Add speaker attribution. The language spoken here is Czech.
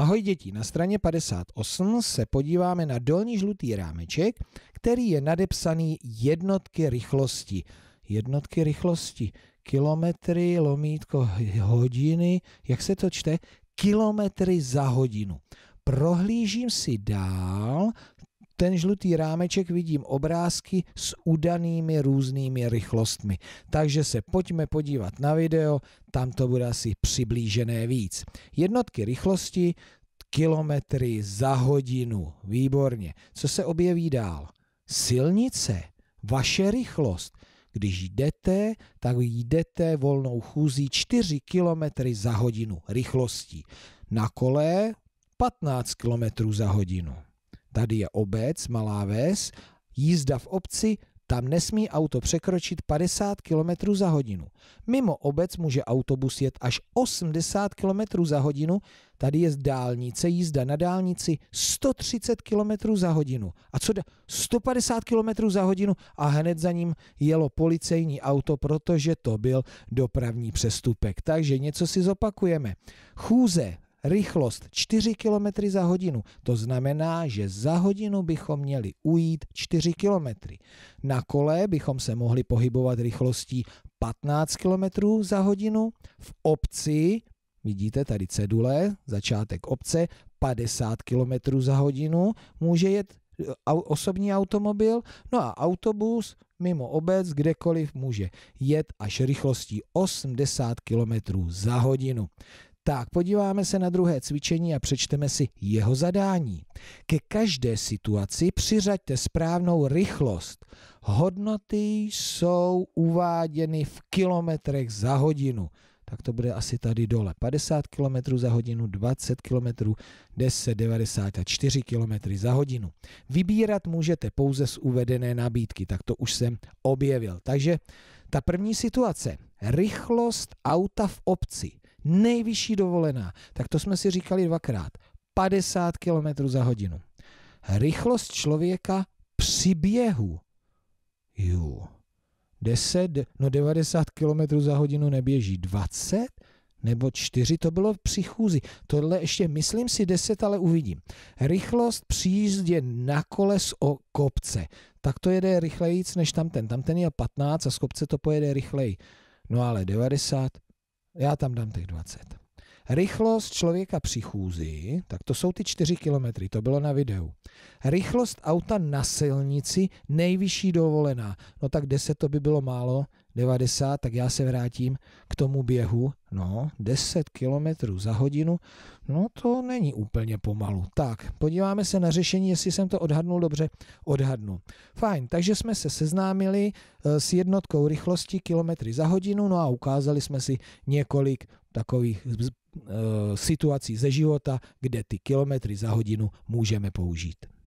Speaker 1: Ahoj děti, na straně 58 se podíváme na dolní žlutý rámeček, který je nadepsaný jednotky rychlosti. Jednotky rychlosti, kilometry, lomítko, hodiny, jak se to čte? Kilometry za hodinu. Prohlížím si dál ten žlutý rámeček vidím obrázky s udanými různými rychlostmi. Takže se pojďme podívat na video, tam to bude asi přiblížené víc. Jednotky rychlosti, kilometry za hodinu. Výborně. Co se objeví dál? Silnice, vaše rychlost. Když jdete, tak jdete volnou chůzí 4 km za hodinu rychlostí. Na kole 15 km za hodinu. Tady je obec, malá ves, jízda v obci, tam nesmí auto překročit 50 km za hodinu. Mimo obec může autobus jet až 80 km za hodinu, tady je dálnice, jízda na dálnici 130 km za hodinu. A co 150 km za hodinu a hned za ním jelo policejní auto, protože to byl dopravní přestupek. Takže něco si zopakujeme. Chůze, rychlost 4 km za hodinu. To znamená, že za hodinu bychom měli ujít 4 km. Na kole bychom se mohli pohybovat rychlostí 15 km za hodinu, v obci, vidíte tady cedule, začátek obce, 50 km za hodinu, může jet e, osobní automobil, no a autobus mimo obec, kdekoliv může jet až rychlostí 80 km za hodinu. Tak, podíváme se na druhé cvičení a přečteme si jeho zadání. Ke každé situaci přiřaďte správnou rychlost. Hodnoty jsou uváděny v kilometrech za hodinu. Tak to bude asi tady dole. 50 km za hodinu, 20 km, 10, 90 a 4 km za hodinu. Vybírat můžete pouze z uvedené nabídky, tak to už jsem objevil. Takže ta první situace. Rychlost auta v obci Nejvyšší dovolená. Tak to jsme si říkali dvakrát. 50 km za hodinu. Rychlost člověka při běhu. Jo. 10, no 90 km za hodinu neběží. 20? nebo čtyři, to bylo při chůzi. Tohle ještě, myslím si, deset, ale uvidím. Rychlost při jízdě na kole z o kopce. Tak to jede rychlejíc než tamten. Tamten je 15 a z kopce to pojede rychleji. No ale 90, já tam dám těch 20. Rychlost člověka při chůzi, tak to jsou ty 4 kilometry, to bylo na videu. Rychlost auta na silnici nejvyšší dovolená. No tak 10 to by bylo málo, 90, tak já se vrátím k tomu běhu. No, 10 kilometrů za hodinu, no to není úplně pomalu. Tak, podíváme se na řešení, jestli jsem to odhadnul dobře. Odhadnu. Fajn, takže jsme se seznámili eh, s jednotkou rychlosti kilometry za hodinu, no a ukázali jsme si několik takových e, situací ze života, kde ty kilometry za hodinu můžeme použít.